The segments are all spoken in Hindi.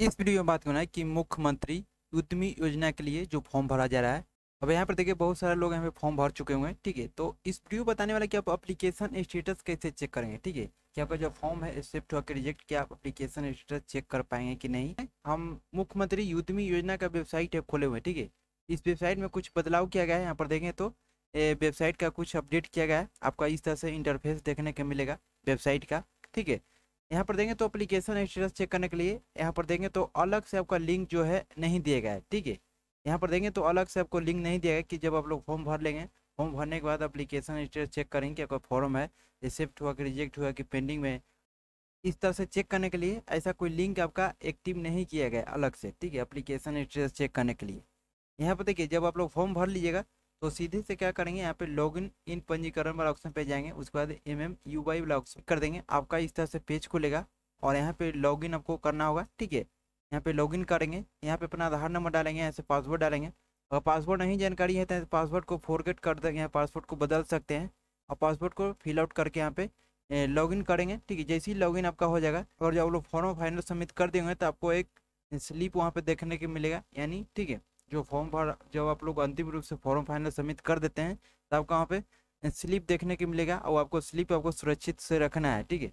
इस वीडियो में बात करना है कि मुख्यमंत्री उद्यमी योजना के लिए जो फॉर्म भरा जा रहा है अब यहाँ पर देखिए बहुत सारे लोग यहाँ पे फॉर्म भर चुके हुए हैं ठीक है तो इस वीडियो बताने वाला कि आप अप्लीकेशन स्टेटस कैसे चेक करेंगे ठीक है कि आपका जो फॉर्म है एक्सेप्ट होकर रिजेक्ट किया आप अप्लीकेशन स्टेटस चेक कर पाएंगे कि नहीं हम मुख्यमंत्री उद्यमी योजना का वेबसाइट है खोले हुए ठीक है इस वेबसाइट में कुछ बदलाव किया गया है यहाँ पर देखें तो वेबसाइट का कुछ अपडेट किया गया है आपका इस तरह से इंटरफेस देखने को मिलेगा वेबसाइट का ठीक है यहाँ पर देंगे तो अप्लीकेशन स्टेटस चेक करने के लिए यहाँ पर देंगे तो अलग से आपका लिंक जो है नहीं दिया गया है ठीक है यहाँ पर देंगे तो अलग से आपको लिंक नहीं दिया गया कि जब आप लोग फॉर्म भर लेंगे फॉर्म भरने के बाद अप्लीकेशन स्टेटस चेक करेंगे कि आपका फॉर्म है एक्सेप्ट हुआ कि रिजेक्ट हुआ कि पेंडिंग में इस तरह से चेक करने के लिए ऐसा कोई लिंक आपका एक्टिव नहीं किया गया अलग से ठीक है अप्लीकेशन स्टेटस चेक करने के लिए यहाँ पर देखिए जब आप लोग फॉर्म भर लीजिएगा तो सीधे से क्या करेंगे यहाँ पे लॉग इन इन पंजीकरण वाला ऑप्शन पे जाएंगे उसके बाद एम एम यू वाई वाला ऑप्शन कर देंगे आपका इस तरह से पेज खुलेगा और यहाँ पे लॉग इन आपको करना होगा ठीक है यहाँ पे लॉग इन करेंगे यहाँ पे अपना आधार नंबर डालेंगे यहाँ से पासवर्ड डालेंगे अगर पासवर्ड नहीं जानकारी है तो पासवर्ड को फॉरगेट कर देंगे यहाँ पासवर्ड को बदल सकते हैं और पासवर्ड को फिल आउट करके यहाँ पे लॉग इन करेंगे ठीक है जैसे ही इन आपका हो जाएगा और जब आप लोग फॉर्म फाइनल सबमिट कर देंगे तो आपको एक स्लिप वहाँ पे देखने को मिलेगा यानी ठीक है जो फॉर्म भर जब आप लोग अंतिम रूप से फॉर्म फाइनल सबमिट कर देते हैं तो आपको वहाँ पे स्लिप देखने के मिलेगा और आपको स्लिप आपको सुरक्षित से रखना है ठीक है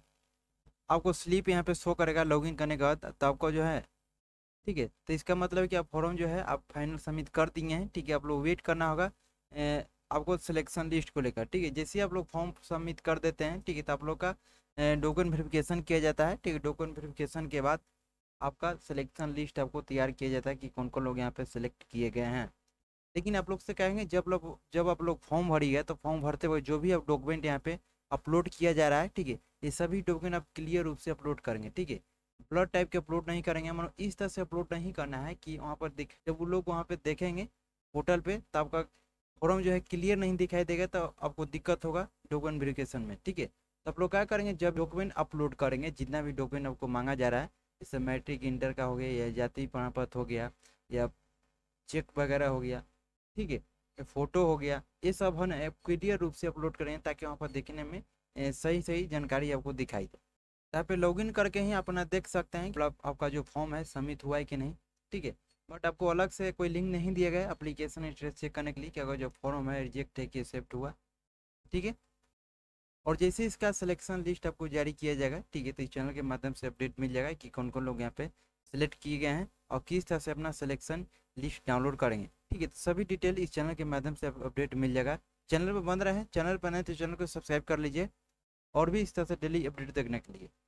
आपको स्लिप यहाँ पे शो करेगा लॉगिन करने के बाद तो आपको जो है ठीक है तो इसका मतलब कि आप फॉर्म जो है आप फाइनल सबमिट कर दिए हैं ठीक है आप लोग वेट करना होगा ए, आपको सिलेक्शन लिस्ट को लेकर ठीक है जैसे ही आप लोग फॉर्म सबमिट कर देते हैं ठीक है तो आप लोग का डोकन वेरिफिकेशन किया जाता है ठीक है डोकन वेरिफिकेशन के बाद आपका सिलेक्शन लिस्ट आपको तैयार किया जाता है कि कौन कौन लोग यहाँ पे सिलेक्ट किए गए हैं लेकिन आप लोग से कहेंगे जब लोग जब आप लोग फॉर्म भरी है तो फॉर्म भरते हुए जो भी आप डॉक्यूमेंट यहाँ पे अपलोड किया जा रहा है ठीक है ये सभी डॉक्यूमेंट आप क्लियर रूप से अपलोड करेंगे ठीक है ब्लड टाइप के अपलोड नहीं करेंगे मतलब इस तरह से अपलोड नहीं करना है कि वहाँ पर देख जब वो लोग वहाँ पर देखेंगे पोर्टल पर तो आपका फॉर्म जो है क्लियर नहीं दिखाई देगा तो आपको दिक्कत होगा डॉक्यूमेंट वेरिफिकेशन में ठीक है तो आप लोग क्या करेंगे जब डॉक्यूमेंट अपलोड करेंगे जितना भी डॉक्यूमेंट आपको मांगा जा रहा है जैसे मैट्रिक इंटर का हो गया या जाति प्रमाण पत्र हो गया या चेक वगैरह हो गया ठीक है फोटो हो गया ये सब है ना क्लियर रूप से अपलोड करें ताकि वहाँ पर देखने में सही सही जानकारी आपको दिखाई दे यहाँ पे लॉगिन करके ही अपना देख सकते हैं मतलब आपका जो फॉर्म है सबमिट हुआ है कि नहीं ठीक है बट आपको अलग से कोई लिंक नहीं दिया गया एप्लीकेशन स्टेटस चेक करने के लिए कि अगर जो फॉर्म है रिजेक्ट है कि एक्सेप्ट हुआ ठीक है और जैसे इसका सिलेक्शन लिस्ट आपको जारी किया जाएगा ठीक है तो इस चैनल के माध्यम से अपडेट मिल जाएगा कि कौन कौन लोग यहाँ पे सिलेक्ट किए गए हैं और किस तरह से अपना सिलेक्शन लिस्ट डाउनलोड करेंगे ठीक है तो सभी डिटेल इस चैनल के माध्यम से अपडेट मिल जाएगा चैनल पर बंद रहे चैनल पर नहीं तो चैनल को सब्सक्राइब कर लीजिए और भी इस तरह से डेली अपडेट देखने के लिए